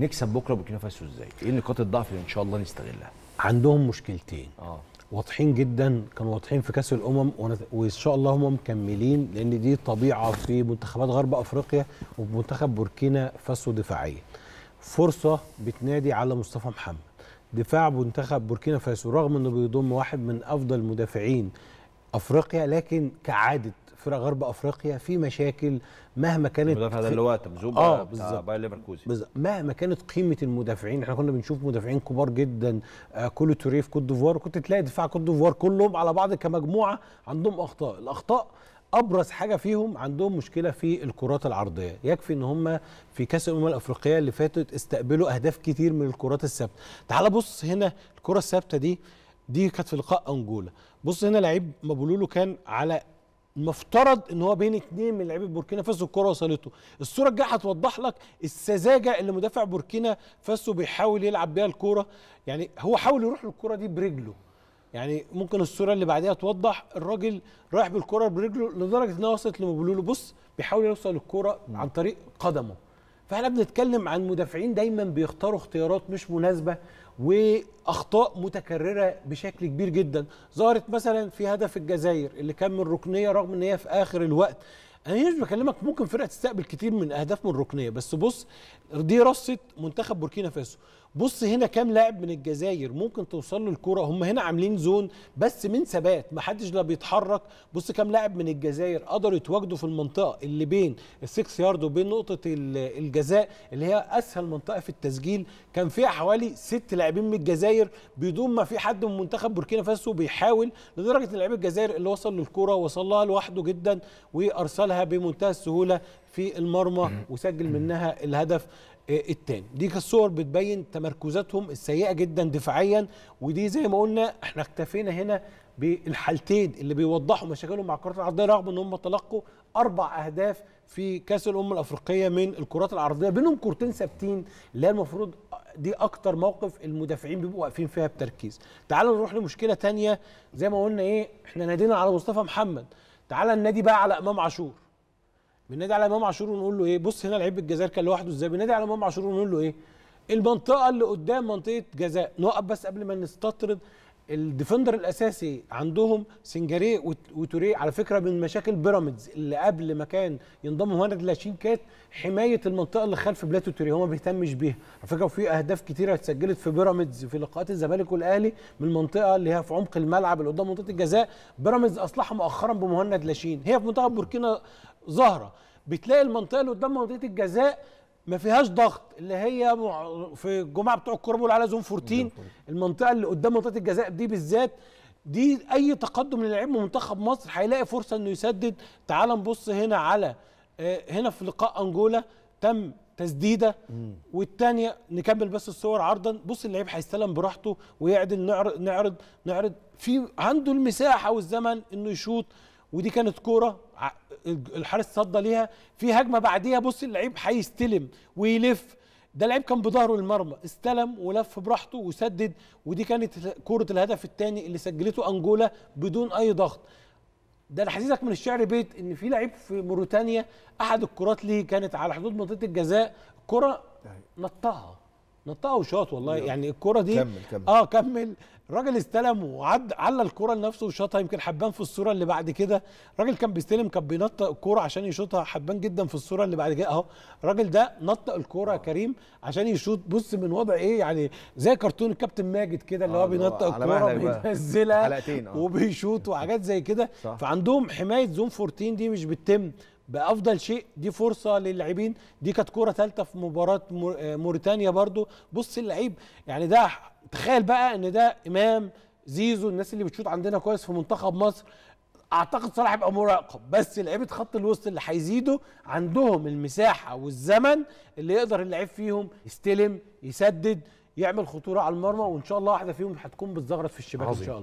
نكسب بكره بوركينا فاسو ازاي؟ ايه نقاط الضعف اللي ان شاء الله نستغلها؟ عندهم مشكلتين اه واضحين جدا كانوا واضحين في كاس الامم وان شاء الله هم مكملين لان دي طبيعه في منتخبات غرب افريقيا وفي منتخب بوركينا فاسو دفاعيا. فرصه بتنادي على مصطفى محمد. دفاع منتخب بوركينا فاسو رغم انه بيضم واحد من افضل مدافعين افريقيا لكن كعاده فرق غرب افريقيا في مشاكل مهما كانت المدافع ده اللي هو تبزوب اه بتاع باير ليفركوزن مهما كانت قيمه المدافعين احنا كنا بنشوف مدافعين كبار جدا آه كل توريه في كوت ديفوار كنت تلاقي دفاع كوت ديفوار كلهم على بعض كمجموعه عندهم اخطاء الاخطاء ابرز حاجه فيهم عندهم مشكله في الكرات العرضيه يكفي ان هم في كاس الامم الافريقيه اللي فاتت استقبلوا اهداف كتير من الكرات الثابته تعال بص هنا الكره الثابته دي دي كانت في لقاء انجولا بص هنا لعيب مابولولو كان على المفترض ان هو بين اثنين من لعيبه بوركينا فاسو الكره وصلته الصوره الجايه هتوضح لك السذاجه اللي مدافع بوركينا فاسو بيحاول يلعب بيها الكوره يعني هو حاول يروح للكوره دي برجله يعني ممكن الصوره اللي بعديها توضح الراجل رايح بالكره برجله لدرجه انها وصلت لمبلولو بص بيحاول يوصل للكوره عن طريق قدمه فاحنا بنتكلم عن مدافعين دايما بيختاروا اختيارات مش مناسبه واخطاء متكرره بشكل كبير جدا ظهرت مثلا في هدف الجزائر اللي كان من ركنيه رغم ان هي في اخر الوقت انا مش بكلمك ممكن فرقه تستقبل كتير من اهداف من الركنيه بس بص دي رصه منتخب بوركينا فاسو بص هنا كام لاعب من الجزائر ممكن توصل له الكره هم هنا عاملين زون بس من ثبات ما حدش لا بيتحرك بص كام لاعب من الجزائر قدروا يتواجدوا في المنطقه اللي بين السكس يارد وبين نقطه الجزاء اللي هي اسهل منطقه في التسجيل كان فيها حوالي ست لاعبين من الجزائر بدون ما في حد من منتخب بوركينا فاسو بيحاول لدرجه ان لعيب الجزائر اللي وصل للكره وصلها لوحده جدا وارسلها بمنتهى السهوله في المرمى وسجل منها الهدف التاني دي كالصور بتبين تمركزاتهم السيئه جدا دفاعيا ودي زي ما قلنا احنا اكتفينا هنا بالحالتين اللي بيوضحوا مشاكلهم مع الكرات العرضيه رغم ان هم تلقوا اربع اهداف في كاس الامم الافريقيه من الكرات العرضيه بينهم كورتين ثابتين اللي هي المفروض دي اكتر موقف المدافعين بيبقوا واقفين فيها بتركيز تعالوا نروح لمشكله تانية زي ما قلنا ايه احنا نادينا على مصطفى محمد تعالى النادي بقى على امام عاشور بنادي على امام عاشور ونقول له ايه بص هنا لعيب الجزائر كان لوحده ازاي بنادي على امام عاشور ونقول له ايه المنطقه اللي قدام منطقه جزاء نقف بس قبل ما نستطرد الديفندر الاساسي عندهم سنجاريه وتوريه على فكره من مشاكل بيراميدز اللي قبل ما كان ينضم مهند لاشين كانت حمايه المنطقه اللي خلف بلاتو توريه هو ما بيهتمش بيها على فكره وفي اهداف كتيره اتسجلت في بيراميدز في لقاءات الزمالك والاهلي من المنطقه اللي هي في عمق الملعب اللي قدام منطقه الجزاء بيراميدز اصلحها مؤخرا بمهند لاشين هي في منطقه بوركينا ظاهره بتلاقي المنطقه اللي قدام منطقه الجزاء ما فيهاش ضغط اللي هي في الجماعه بتوع الكوره بيقولوا عليها زون 14 المنطقه اللي قدام منطقه الجزاء دي بالذات دي اي تقدم للعيب من منتخب مصر هيلاقي فرصه انه يسدد تعال نبص هنا على آه، هنا في لقاء انجولا تم تسديده والثانيه نكمل بس الصور عرضا بص اللعيب هيستلم براحته ويعدل نعرض نعرض نعرض في عنده المساحه والزمن انه يشوط ودي كانت كوره الحارس صدى ليها في هجمه بعديها بص اللعيب هيستلم ويلف ده لعيب كان بظهره للمرمى استلم ولف براحته وسدد ودي كانت كوره الهدف الثاني اللي سجلته انجولا بدون اي ضغط ده انا من الشعر بيت ان في لعيب في موريتانيا احد الكرات ليه كانت على حدود منطقه الجزاء كره طيب. نطها نطقها وشاط والله يو. يعني الكرة دي كمل كمل اه كمل الراجل استلم وعد على الكرة لنفسه وشاطها يمكن حبان في الصورة اللي بعد كده الراجل كان بيستلم كان بينطق الكرة عشان يشوطها حبان جدا في الصورة اللي بعد كده اهو الراجل ده نطق الكرة يا آه. كريم عشان يشوط بص من وضع ايه يعني زي كرتون الكابتن ماجد كده اللي آه، هو بينطق الكرة وبينزلها آه. وبيشوط وحاجات زي كده فعندهم حماية زون 14 دي مش بتتم بافضل شيء دي فرصه للاعبين دي كانت كوره ثالثه في مباراه موريتانيا برضو بص اللعيب يعني ده تخيل بقى ان ده امام زيزو الناس اللي بتشوط عندنا كويس في منتخب مصر اعتقد صلاح هيبقى مراقب بس لعيبه خط الوسط اللي هيزيدوا عندهم المساحه والزمن اللي يقدر اللعيب فيهم يستلم يسدد يعمل خطوره على المرمى وان شاء الله واحده فيهم هتكون بتزغرط في الشباك ان شاء الله